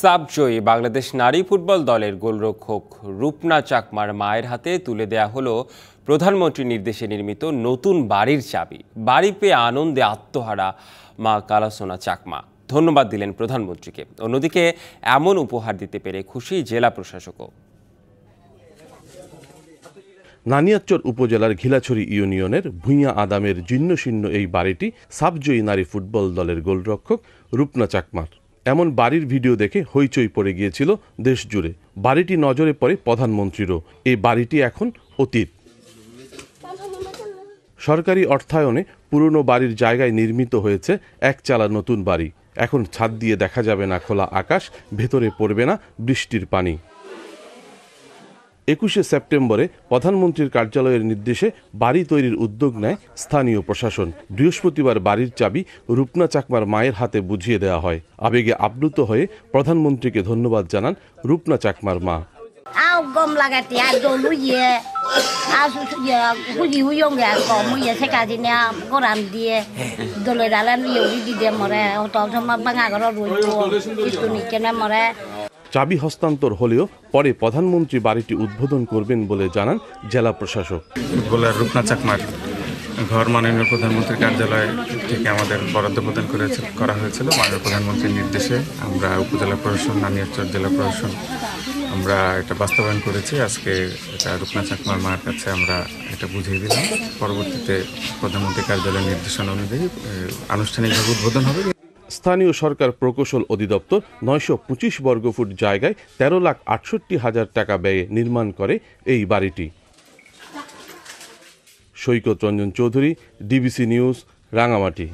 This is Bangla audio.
সাবজয়ী বাংলাদেশ নারী ফুটবল দলের গোলরক্ষক রূপনা চাকমার মায়ের হাতে তুলে দেয়া হলো প্রধানমন্ত্রীর নির্দেশে নির্মিত নতুন বাড়ির চাবি বাড়ি পেয়ে আনন্দে আত্মহারা মা কালাসোনা চাকমা ধন্যবাদ দিলেন প্রধানমন্ত্রীকে অন্যদিকে এমন উপহার দিতে পেরে খুশি জেলা প্রশাসকও নানিয়াচর উপজেলার ঘিলাছড়ি ইউনিয়নের ভূঁইয়া আদামের জীর্ণশীর্ণ এই বাড়িটি সাবজয়ী নারী ফুটবল দলের গোলরক্ষক রূপনা চাকমার এমন বাড়ির ভিডিও দেখে হইচই পড়ে গিয়েছিল দেশ জুড়ে বাড়িটি নজরে পড়ে প্রধানমন্ত্রীরও এই বাড়িটি এখন অতীত সরকারি অর্থায়নে পুরনো বাড়ির জায়গায় নির্মিত হয়েছে একচালা নতুন বাড়ি এখন ছাদ দিয়ে দেখা যাবে না খোলা আকাশ ভেতরে পড়বে না বৃষ্টির পানি একুশে সেপ্টেম্বরে প্রধানমন্ত্রীর কার্যালয়ের নির্দেশে বাড়ি তৈরির উদ্যোগ নেয় স্থানীয় প্রশাসন বৃহস্পতিবার বাড়ির চাবি রূপনা চাকমার মায়ের হাতে বুঝিয়ে দেওয়া হয় আবেগে আপ্লুত হয়ে প্রধানমন্ত্রীকে ধন্যবাদ জানান রূপনা চাকমার মা ইয়ে দিয়ে চাবি হস্তান্তর হলেও পরে প্রধানমন্ত্রী বাড়িটি উদ্বোধন করবেন বলে জানান জেলা প্রশাসক ফুটবলার রূপনা চাকমার ঘর মাননীয় প্রধানমন্ত্রীর কার্যালয় থেকে আমাদের বরাদ্দ প্রদান করেছে করা হয়েছিল মাননীয় প্রধানমন্ত্রীর নির্দেশে আমরা উপজেলা প্রশাসন নানিয়ারচর জেলা প্রশাসন আমরা এটা বাস্তবায়ন করেছি আজকে এটা রূপনা চাকমার মার কাছে আমরা এটা বুঝিয়ে দিলাম পরবর্তীতে প্রধানমন্ত্রী কার্যালয়ের নির্দেশনা অনুযায়ী আনুষ্ঠানিকভাবে উদ্বোধন হবে স্থানীয় সরকার প্রকৌশল অধিদপ্তর নয়শো পঁচিশ বর্গফুট জায়গায় তেরো লাখ আটষট্টি হাজার টাকা ব্যয়ে নির্মাণ করে এই বাড়িটি সৈকত রঞ্জন চৌধুরী ডিবিসি নিউজ রাঙামাটি